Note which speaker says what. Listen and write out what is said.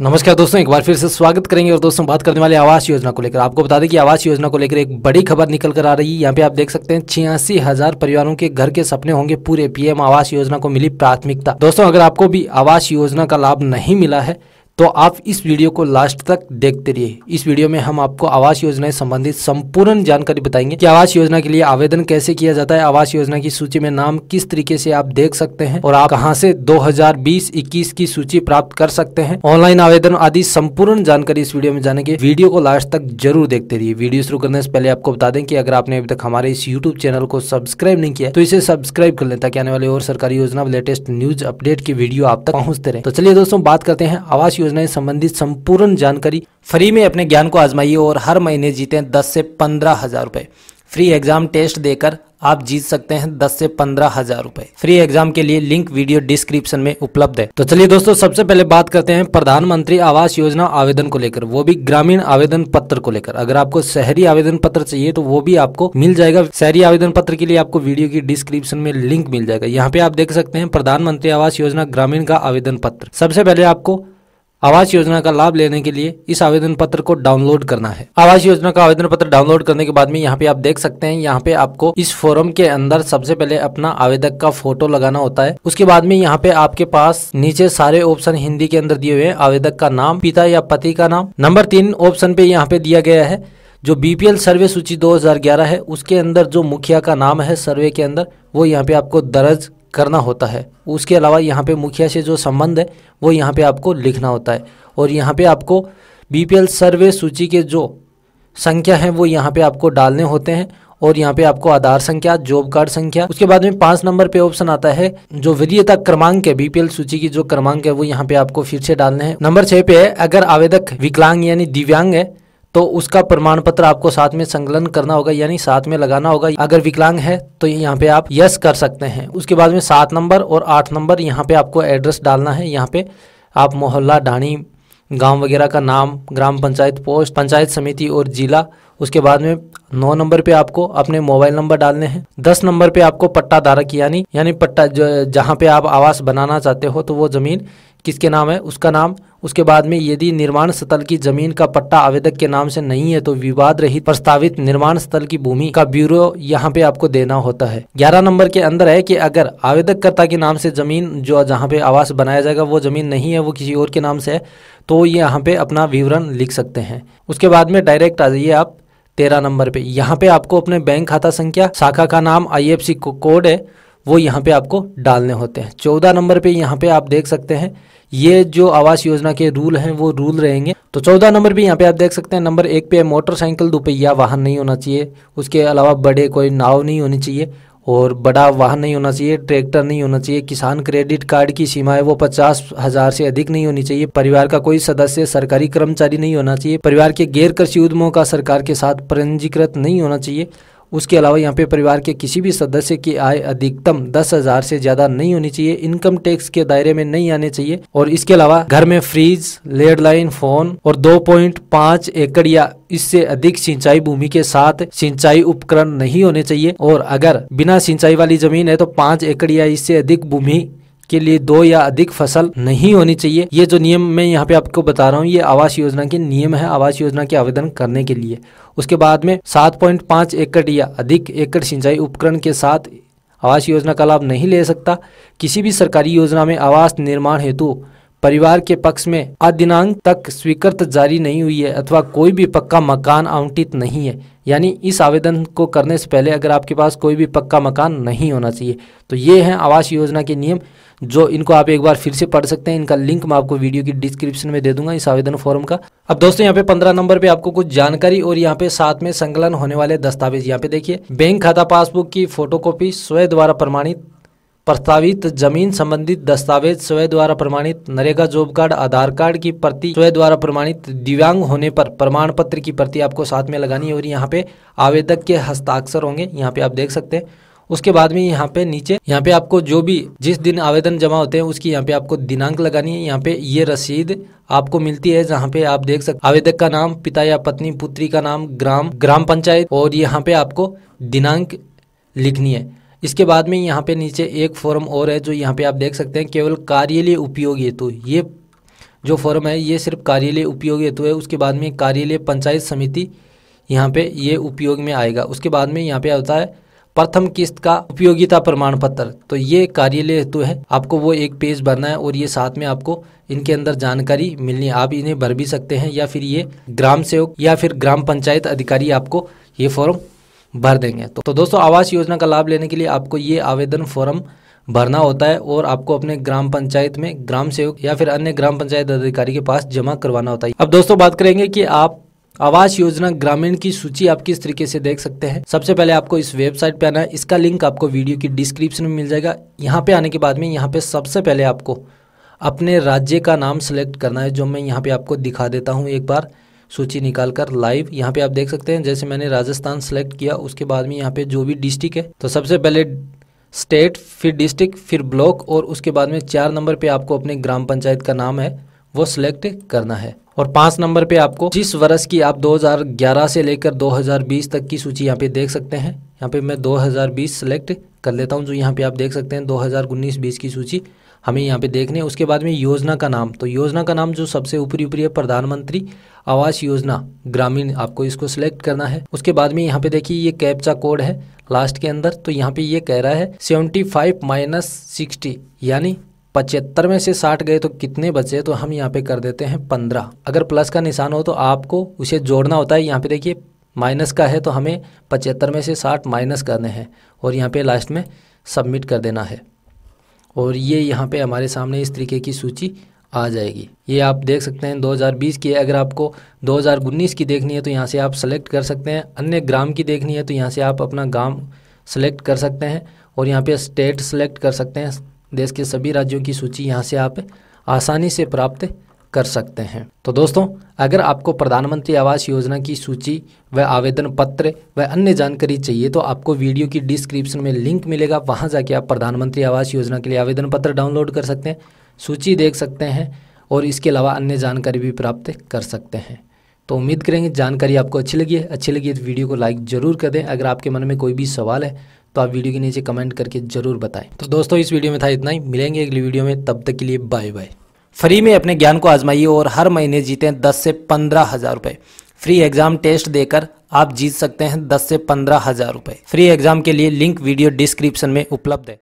Speaker 1: नमस्कार दोस्तों एक बार फिर से स्वागत करेंगे और दोस्तों बात करने वाले आवास योजना को लेकर आपको बता दें कि आवास योजना को लेकर एक बड़ी खबर निकल कर आ रही है यहाँ पे आप देख सकते हैं छियासी हजार परिवारों के घर के सपने होंगे पूरे पीएम आवास योजना को मिली प्राथमिकता दोस्तों अगर आपको भी आवास योजना का लाभ नहीं मिला है तो आप इस वीडियो को लास्ट तक देखते रहिए इस वीडियो में हम आपको आवास योजना संबंधित संपूर्ण जानकारी बताएंगे कि आवास योजना के लिए आवेदन कैसे किया जाता है आवास योजना की सूची में नाम किस तरीके से आप देख सकते हैं और आप कहां से 2020-21 की सूची प्राप्त कर सकते हैं ऑनलाइन आवेदन आदि संपूर्ण जानकारी इस वीडियो में जानेंगे वीडियो को लास्ट तक जरूर देखते रहिए वीडियो शुरू करने से पहले आपको बता दें कि अगर आपने अभी तक हमारे इस यूट्यूब चैनल को सब्सक्राइब नहीं किया तो इसे सब्सक्राइब कर लें ताकि आने वाले और सरकारी योजना लेटेस्ट न्यूज अपडेट की वीडियो आप तक पहुंचते रहे तो चलिए दोस्तों बात करते हैं आवास योजना योजनाएं संबंधित संपूर्ण जानकारी फ्री में अपने ज्ञान को आजमाइए और हर महीने जीतें दस से पंद्रह हजार रुपए फ्री एग्जाम टेस्ट देकर आप जीत सकते हैं दस से पंद्रह हजार रूपए फ्री एग्जाम के लिए लिंक वीडियो डिस्क्रिप्शन में उपलब्ध है तो चलिए दोस्तों सबसे पहले बात करते हैं प्रधानमंत्री आवास योजना आवेदन को लेकर वो भी ग्रामीण आवेदन पत्र को लेकर अगर आपको शहरी आवेदन पत्र चाहिए तो वो भी आपको मिल जाएगा शहरी आवेदन पत्र के लिए आपको वीडियो की डिस्क्रिप्शन में लिंक मिल जाएगा यहाँ पे आप देख सकते हैं प्रधानमंत्री आवास योजना ग्रामीण का आवेदन पत्र सबसे पहले आपको आवास योजना का लाभ लेने के लिए इस आवेदन पत्र को डाउनलोड करना है आवास योजना का आवेदन पत्र डाउनलोड करने के बाद में यहाँ पे आप देख सकते हैं यहाँ पे आपको इस फोरम के अंदर सबसे पहले अपना आवेदक का फोटो लगाना होता है उसके बाद में यहाँ पे आपके पास नीचे सारे ऑप्शन हिंदी के अंदर दिए हुए हैं आवेदक का नाम पिता या पति का नाम नंबर तीन ऑप्शन पे यहाँ पे दिया गया है जो बीपीएल सर्वे सूची 2011 है उसके अंदर जो मुखिया का नाम है सर्वे के अंदर वो यहाँ पे आपको दर्ज करना होता है उसके अलावा यहाँ पे मुखिया से जो संबंध है वो यहाँ पे आपको लिखना होता है और यहाँ पे आपको बीपीएल सर्वे सूची के जो संख्या है वो यहाँ पे आपको डालने होते हैं और यहाँ पे आपको आधार संख्या जॉब कार्ड संख्या उसके बाद में पांच नंबर पे ऑप्शन आता है जो वरीयता क्रमांक है बीपीएल सूची की जो क्रमांक है वो यहाँ पे आपको फिर से डालने हैं नंबर छह पे है अगर आवेदक विकलांग यानी दिव्यांग है तो उसका प्रमाण पत्र आपको साथ में संकलन करना होगा यानी साथ में लगाना होगा अगर विकलांग है तो यहाँ पे आप यस कर सकते हैं उसके बाद में सात नंबर और आठ नंबर यहाँ पे आपको एड्रेस डालना है यहाँ पे आप मोहल्ला डाणी गांव वगैरह का नाम ग्राम पंचायत पोस्ट पंचायत समिति और जिला उसके बाद में नौ नंबर पे आपको अपने मोबाइल नंबर डालने हैं दस नंबर पे आपको पट्टा धारक यानी यानी पट्टा जहाँ पे आप आवास बनाना चाहते हो तो वो ज़मीन किसके नाम है उसका नाम उसके बाद में यदि निर्माण स्थल की जमीन का पट्टा आवेदक के नाम से नहीं है तो विवाद रहित प्रस्तावित निर्माण स्थल की भूमि का ब्यूरो यहाँ पे आपको देना होता है ग्यारह नंबर के अंदर है कि अगर आवेदककर्ता के नाम से जमीन जो जहाँ पे आवास बनाया जाएगा वो जमीन नहीं है वो किसी और के नाम से है तो ये यहाँ पे अपना विवरण लिख सकते हैं उसके बाद में डायरेक्ट आ जाइए आप तेरह नंबर पे यहाँ पे आपको अपने बैंक खाता संख्या शाखा का नाम आई कोड है वो यहाँ पे आपको डालने होते हैं चौदह नंबर पे यहाँ पे आप देख सकते हैं ये जो आवास योजना के रूल हैं वो रूल रहेंगे तो चौदह नंबर भी यहाँ पे आप देख सकते हैं नंबर एक पे मोटरसाइकिल दोपहिया वाहन नहीं होना चाहिए उसके अलावा बड़े कोई नाव नहीं होनी चाहिए और बड़ा वाहन नहीं होना चाहिए ट्रैक्टर नहीं होना चाहिए किसान क्रेडिट कार्ड की सीमाएं वो पचास हजार से अधिक नहीं होनी चाहिए परिवार का कोई सदस्य सरकारी कर्मचारी नहीं होना चाहिए परिवार के गैर कृषि उद्यमों का सरकार के साथ पंजीकृत नहीं होना चाहिए उसके अलावा यहाँ पे परिवार के किसी भी सदस्य की आय अधिकतम दस हज़ार से ज़्यादा नहीं होनी चाहिए इनकम टैक्स के दायरे में नहीं आने चाहिए और इसके अलावा घर में फ्रीज लैंडलाइन फोन और दो पॉइंट पांच एकड़ या इससे अधिक सिंचाई भूमि के साथ सिंचाई उपकरण नहीं होने चाहिए और अगर बिना सिंचाई वाली जमीन है तो पांच एकड़ या इससे अधिक भूमि के लिए दो या अधिक फसल नहीं होनी चाहिए ये जो नियम मैं यहाँ पे आपको बता रहा हूँ ये आवास योजना के नियम है आवास योजना के आवेदन करने के लिए उसके बाद में सात पॉइंट पाँच एकड़ या अधिक एकड़ सिंचाई उपकरण के साथ आवास योजना का लाभ नहीं ले सकता किसी भी सरकारी योजना में आवास निर्माण हेतु परिवार के पक्ष में दिनांक तक स्वीकृत जारी नहीं हुई है अथवा कोई भी पक्का मकान आवंटित नहीं है यानी इस आवेदन को करने से पहले अगर आपके पास कोई भी पक्का मकान नहीं होना चाहिए तो ये हैं आवास योजना के नियम जो इनको आप एक बार फिर से पढ़ सकते हैं इनका लिंक मैं आपको वीडियो की डिस्क्रिप्शन में दे दूंगा इस आवेदन फॉर्म का अब दोस्तों यहाँ पे पंद्रह नंबर पे आपको कुछ जानकारी और यहाँ पे साथ में संकलन होने वाले दस्तावेज यहाँ पे देखिए बैंक खाता पासबुक की फोटोकॉपी स्वयं द्वारा प्रमाणित प्रस्तावित जमीन संबंधित दस्तावेज स्वयं द्वारा प्रमाणित NREGA job card Aadhaar card की प्रति स्वयं द्वारा प्रमाणित दिव्यांग होने पर प्रमाण पत्र की प्रति आपको साथ में लगानी और यहाँ पे आवेदक के हस्ताक्षर होंगे यहाँ पे आप देख सकते हैं उसके बाद में यहाँ पे नीचे यहाँ पे आपको जो भी जिस दिन आवेदन जमा होते हैं उसकी यहाँ पे आपको दिनांक लगानी है यहाँ पे ये रसीद आपको मिलती है जहाँ पे आप देख सकते आवेदक का नाम पिता या पत्नी पुत्री का नाम ग्राम ग्राम पंचायत और यहाँ पे आपको दिनांक लिखनी है इसके बाद में यहाँ पे नीचे एक फॉर्म और है जो यहाँ पे आप देख सकते हैं केवल कार्यालय उपयोग हेतु ये जो फॉर्म है ये सिर्फ कार्यालय उपयोग हेतु है उसके बाद में कार्यालय पंचायत समिति यहाँ पे ये उपयोग में आएगा उसके बाद में यहाँ पे होता है प्रथम किस्त का उपयोगिता प्रमाण पत्र तो ये कार्यालय हेतु है आपको वो एक पेज भरना है और ये साथ में आपको इनके अंदर जानकारी मिलनी है आप इन्हें भर भी सकते हैं या फिर ये ग्राम सेवक या फिर ग्राम पंचायत अधिकारी आपको ये फॉर्म भर देंगे तो, तो दोस्तों आवास योजना का लाभ लेने के लिए आपको ये आवेदन फॉर्म भरना होता है और आपको अपने ग्राम पंचायत में ग्राम सेवक या फिर अन्य ग्राम पंचायत अधिकारी के पास जमा करवाना होता है अब दोस्तों बात करेंगे कि आप आवास योजना ग्रामीण की सूची आप किस तरीके से देख सकते हैं सबसे पहले आपको इस वेबसाइट पे आना है इसका लिंक आपको वीडियो की डिस्क्रिप्शन में मिल जाएगा यहाँ पे आने के बाद में यहाँ पे सबसे पहले आपको अपने राज्य का नाम सेलेक्ट करना है जो मैं यहाँ पे आपको दिखा देता हूँ एक बार सूची निकाल कर लाइव यहाँ पे आप देख सकते हैं जैसे मैंने राजस्थान सेलेक्ट किया उसके बाद में यहाँ पे जो भी डिस्ट्रिक्ट है तो सबसे पहले स्टेट फिर डिस्ट्रिक्ट फिर ब्लॉक और उसके बाद में चार नंबर पे आपको अपने ग्राम पंचायत का नाम है वो सिलेक्ट करना है और पांच नंबर पे आपको जिस वर्ष की आप 2011 से लेकर 2020 तक की सूची यहाँ पे देख सकते हैं यहाँ पे मैं 2020 सिलेक्ट कर लेता हूँ जो यहाँ पे आप देख सकते हैं 2019-20 की सूची हमें यहाँ पे देखने उसके बाद में योजना का नाम तो योजना का नाम जो सबसे ऊपरी ऊपरी है प्रधानमंत्री आवास योजना ग्रामीण आपको इसको सिलेक्ट करना है उसके बाद में यहाँ पे देखिए ये कैप्चा कोड है लास्ट के अंदर तो यहाँ पे ये कह रहा है सेवेंटी फाइव माइनस सिक्सटी यानी पचहत्तर में से साठ गए तो कितने बचे तो हम यहाँ पे कर देते हैं पंद्रह अगर प्लस का निशान हो तो आपको उसे जोड़ना होता है यहाँ पे देखिए माइनस का है तो हमें पचहत्तर में से साठ माइनस करने हैं और यहाँ पे लास्ट में सबमिट कर देना है और ये यहाँ पे हमारे सामने इस तरीके की सूची आ जाएगी ये आप देख सकते हैं 2020 की है अगर आपको 2019 की देखनी है तो यहाँ से आप सेलेक्ट कर सकते हैं अन्य ग्राम की देखनी है तो यहाँ से आप अपना ग्राम सेलेक्ट कर सकते हैं और यहाँ पे स्टेट सेलेक्ट कर सकते हैं देश के सभी राज्यों की सूची यहाँ से आप आसानी से प्राप्त कर सकते हैं तो दोस्तों अगर आपको प्रधानमंत्री आवास योजना की सूची व आवेदन पत्र व अन्य जानकारी चाहिए तो आपको वीडियो की डिस्क्रिप्शन में लिंक मिलेगा वहाँ जाके आप प्रधानमंत्री आवास योजना के लिए आवेदन पत्र डाउनलोड कर सकते हैं सूची देख सकते हैं और इसके अलावा अन्य जानकारी भी प्राप्त कर सकते हैं तो उम्मीद करेंगे जानकारी आपको अच्छी लगी है अच्छी लगी है तो वीडियो को लाइक ज़रूर कर दें अगर आपके मन में कोई भी सवाल है तो आप वीडियो के नीचे कमेंट करके ज़रूर बताएं तो दोस्तों इस वीडियो में था इतना ही मिलेंगे अगली वीडियो में तब तक के लिए बाय बाय फ्री में अपने ज्ञान को आजमाइए और हर महीने जीतें दस से पंद्रह हज़ार रुपये फ्री एग्जाम टेस्ट देकर आप जीत सकते हैं दस से पंद्रह हज़ार रुपए फ्री एग्जाम के लिए लिंक वीडियो डिस्क्रिप्शन में उपलब्ध है